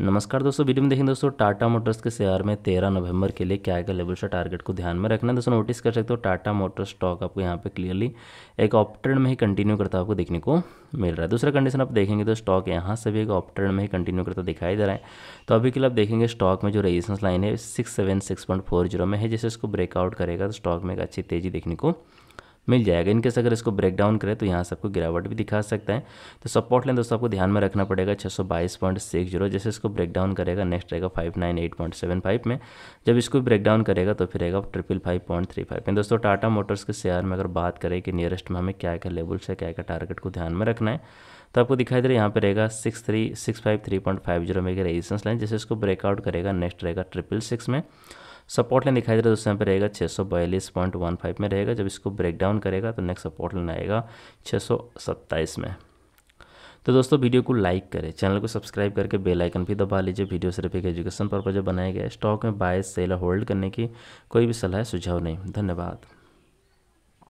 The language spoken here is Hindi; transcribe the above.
नमस्कार दोस्तों वीडियो में देखेंगे दोस्तों टाटा मोटर्स के शेयर में 13 नवंबर के लिए क्या क्या लेवल से टारगेट को ध्यान में रखना है दोस्तों नोटिस कर सकते हो टाटा मोटर्स स्टॉक आपको यहाँ पे क्लियरली एक ऑप्ट्रेड में ही कंटिन्यू करता आपको देखने को मिल रहा है दूसरा कंडीशन आप देखेंगे तो स्टॉक यहाँ से भी एक ऑप्ट्रेड में ही कंटिन्यू करता दिखाई दे रहा है तो अभी के लिए आप देखेंगे स्टॉक में जो रेजिस्टेंस लाइन है सिक्स में है जैसे इसको ब्रेकआउट करेगा तो स्टॉक में एक अच्छी तेजी देखने को मिल जाएगा इनकेस अगर इसको ब्रेक डाउन करें तो यहाँ से आपको गिरावट भी दिखा सकता है तो सपोर्ट लाइन दोस्तों आपको ध्यान में रखना पड़ेगा छः सौ बाईस पॉइंट सिक्स जीरो जैसे इसको ब्रेक डाउन करेगा नेक्स्ट रहेगा five nine eight point seven five में जब इसको ब्रेक डाउन करेगा तो फिर रहेगा triple five point three five में दोस्तों टाटा मोटर्स के शेयर में अगर बात करें कि नियरेस्ट में हमें क्या क्या लेवल्स है क्या क्या टारगेट को ध्यान में रखना है तो आपको दिखाई दे रहा है यहाँ पर रहेगा six three six five three point five zero में रेजिस्टेंस लाइन जैसे इसको ब्रेकआउट करेगा नेक्स्ट रहेगा ट्रिपल सिक्स में सपोर्ट लाइन दिखाई दे रहा है दोस्तों यहाँ पे रहेगा छः सौ बयालीस पॉइंट वन फाइव में रहेगा जब इसको ब्रेक डाउन करेगा तो नेक्स्ट सपोर्ट लाइन आएगा छः सौ सत्ताईस में तो दोस्तों वीडियो को लाइक करें चैनल को सब्सक्राइब करके बेल आइकन भी दबा लीजिए वीडियो सिर्फ एक एजुकेशन पर्पज बनाया गया स्टॉक में बाय सेल होल्ड करने की कोई भी सलाह सुझाव नहीं धन्यवाद